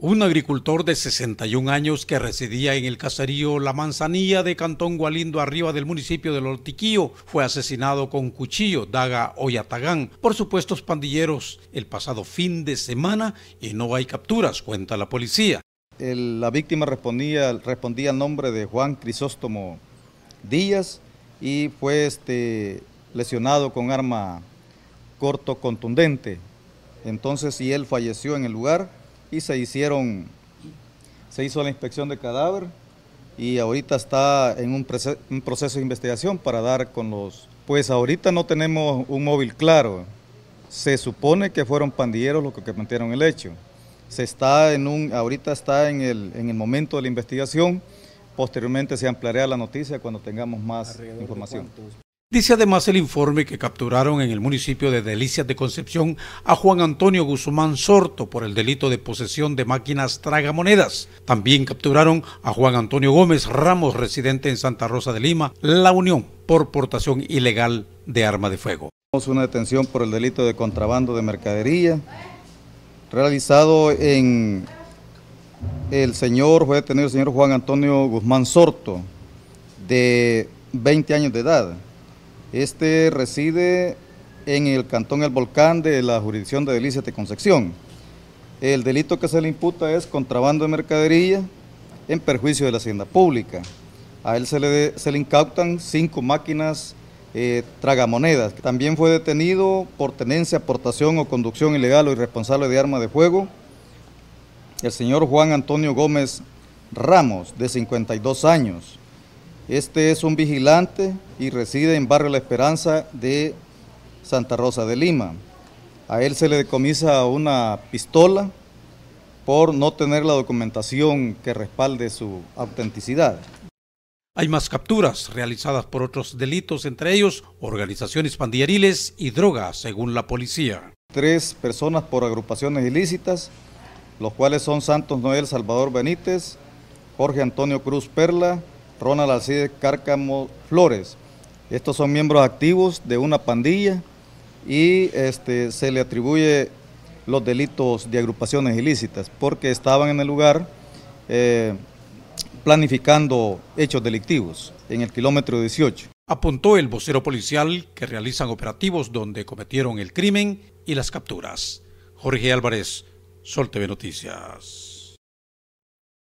Un agricultor de 61 años que residía en el caserío La Manzanilla de Cantón Gualindo, arriba del municipio de Lortiquío, fue asesinado con cuchillo, daga o yatagán por supuestos pandilleros el pasado fin de semana y no hay capturas, cuenta la policía. la víctima respondía, respondía al nombre de Juan Crisóstomo Díaz y fue este, lesionado con arma corto contundente. Entonces, si él falleció en el lugar se hicieron, se hizo la inspección de cadáver y ahorita está en un, proceso, de investigación para dar con los... Pues ahorita no tenemos un móvil claro. Se supone que fueron pandilleros los que plantearon el hecho. Se está en un, ahorita está en el, en el momento de la investigación. Posteriormente se ampliará la noticia cuando tengamos más información. Dice además el informe que capturaron en el municipio de Delicias de Concepción a Juan Antonio Guzmán Sorto por el delito de posesión de máquinas tragamonedas. También capturaron a Juan Antonio Gómez Ramos, residente en Santa Rosa de Lima, La Unión, por portación ilegal de arma de fuego. Una detención por el delito de contrabando de mercadería realizado en el señor, fue detenido el señor Juan Antonio Guzmán Sorto, de 20 años de edad. Este reside en el Cantón El Volcán de la jurisdicción de Delicias de Concepción. El delito que se le imputa es contrabando de mercadería en perjuicio de la hacienda pública. A él se le, se le incautan cinco máquinas eh, tragamonedas. También fue detenido por tenencia, aportación o conducción ilegal o irresponsable de arma de fuego el señor Juan Antonio Gómez Ramos, de 52 años. Este es un vigilante y reside en Barrio La Esperanza de Santa Rosa de Lima. A él se le decomisa una pistola por no tener la documentación que respalde su autenticidad. Hay más capturas realizadas por otros delitos, entre ellos organizaciones pandilleriles y drogas, según la policía. Tres personas por agrupaciones ilícitas, los cuales son Santos Noel Salvador Benítez, Jorge Antonio Cruz Perla Ronald Alcides Cárcamo Flores. Estos son miembros activos de una pandilla y este, se le atribuye los delitos de agrupaciones ilícitas porque estaban en el lugar eh, planificando hechos delictivos en el kilómetro 18. Apuntó el vocero policial que realizan operativos donde cometieron el crimen y las capturas. Jorge Álvarez, Sol TV Noticias.